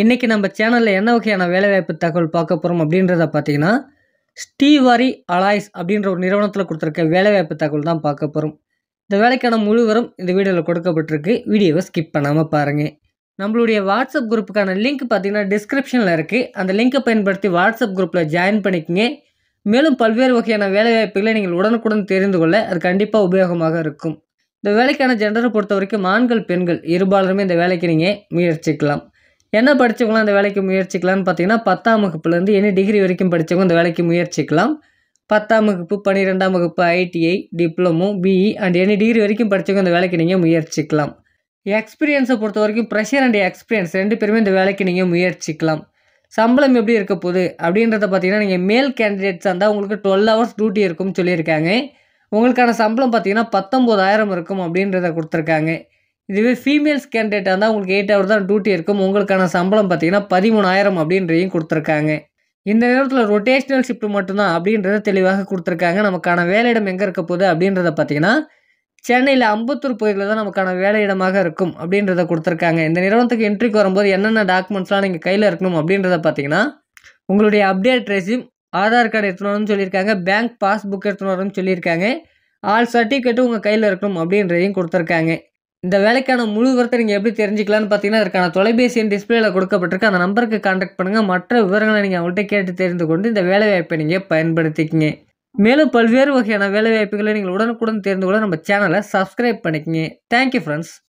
இன்றைக்கி நம்ம சேனலில் என்ன வகையான வேலைவாய்ப்பு தகவல் பார்க்க போகிறோம் அப்படின்றத பார்த்தீங்கன்னா ஸ்டீவாரி அலாய்ஸ் அப்படின்ற ஒரு நிறுவனத்தில் கொடுத்துருக்க வேலைவாய்ப்பு தகவல் தான் பார்க்க போகிறோம் இந்த வேலைக்கான முழுவரும் இந்த வீடியோவில் கொடுக்கப்பட்டிருக்கு வீடியோவை ஸ்கிப் பண்ணாமல் பாருங்கள் நம்மளுடைய வாட்ஸ்அப் குரூப்புக்கான லிங்க் பார்த்தீங்கன்னா டிஸ்கிரிப்ஷனில் இருக்குது அந்த லிங்கை பயன்படுத்தி வாட்ஸ்அப் குரூப்பில் ஜாயின் பண்ணிக்கிங்க மேலும் பல்வேறு வகையான வேலைவாய்ப்புகளை நீங்கள் உடனுக்குடன் தெரிந்து கொள்ள அது கண்டிப்பாக உபயோகமாக இருக்கும் இந்த வேலைக்கான ஜெண்டரை பொறுத்த வரைக்கும் ஆண்கள் பெண்கள் இருபாலருமே இந்த வேலைக்கு நீங்கள் முயற்சிக்கலாம் என்ன படித்தவங்களாம் அந்த வேலைக்கு முயற்சிக்கலாம்னு பார்த்தீங்கன்னா பத்தாம் வகுப்புலேருந்து என்ன டிகிரி வரைக்கும் படித்தவங்க அந்த வேலைக்கு முயற்சிக்கலாம் பத்தாம் வகுப்பு பன்னிரெண்டாம் வகுப்பு ITI diploma BE and any degree வரைக்கும் படித்தவங்க இந்த வேலைக்கு நீங்கள் முயற்சிக்கலாம் எக்ஸ்பீரியன்ஸை பொறுத்த வரைக்கும் ப்ரெஷர் அண்ட் எக்ஸ்பீரியன்ஸ் ரெண்டு பேருமே இந்த வேலைக்கு நீங்கள் முயற்சிக்கலாம் சம்பளம் எப்படி இருக்க போகுது அப்படின்றத பார்த்தீங்கன்னா நீங்கள் மேல் கேண்டிடேட்ஸாக இருந்தால் உங்களுக்கு டுவெல் ஹவர்ஸ் டியூட்டி இருக்கும்னு சொல்லியிருக்காங்க உங்களுக்கான சம்பளம் பார்த்தீங்கன்னா பத்தொம்போதாயிரம் இருக்கும் அப்படின்றத கொடுத்துருக்காங்க இதுவே ஃபீமேல்ஸ் கேண்டிடேட்டாக இருந்தால் உங்களுக்கு எயிட் ஹவர் தான் டியூட்டி இருக்கும் உங்களுக்கான சம்பளம் பார்த்தீங்கன்னா பதிமூணாயிரம் அப்படின்றையும் கொடுத்துருக்காங்க இந்த நேரத்தில் ரொட்டேஷ்னல் ஷிஃப்ட் மட்டும்தான் அப்படின்றத தெளிவாக கொடுத்துருக்காங்க நமக்கான வேலையிடம் எங்கே இருக்க போகுது அப்படின்றத பார்த்தீங்கன்னா சென்னையில் அம்பத்தூர் பகுதியில் தான் நமக்கான வேலையிடமாக இருக்கும் அப்படின்றத கொடுத்துருக்காங்க இந்த நிறுவனத்துக்கு என்ட்ரிக்கு வரும்போது என்னென்ன டாக்குமெண்ட்ஸ்லாம் நீங்கள் கையில் இருக்கணும் அப்படின்றத பார்த்தீங்கன்னா உங்களுடைய அப்டேட் ரெசியூம் ஆதார் கார்டு எடுத்துனு வரணும்னு சொல்லியிருக்காங்க பேங்க் பாஸ்புக் எடுத்துகிட்டு வரணும்னு சொல்லியிருக்காங்க ஆல் சர்டிஃபிகேட்டும் உங்கள் கையில் இருக்கணும் அப்படின்றதையும் கொடுத்துருக்காங்க இந்த வேலைக்கான முழு விவரத்தை நீங்கள் எப்படி தெரிஞ்சிக்கலாம்னு பார்த்தீங்கன்னா தொலைபேசி தொலைபேசியின் டிஸ்பிளேயில் கொடுக்கப்பட்டிருக்கு அந்த நம்பருக்கு காண்டாக்ட் பண்ணுங்கள் மற்ற விவரங்களை நீங்கள் அவங்கள்ட்ட கேட்டு தெரிந்து கொண்டு இந்த வேலைவாய்ப்பை நீங்கள் பயன்படுத்திக்கிங்க மேலும் பல்வேறு வகையான வேலைவாய்ப்புகளை நீங்கள் உடனுக்குடன் தெரிந்து கொள்ள நம்ம சேனலை சப்ஸ்கிரைப் பண்ணிக்கங்க தேங்க்யூ ஃப்ரெண்ட்ஸ்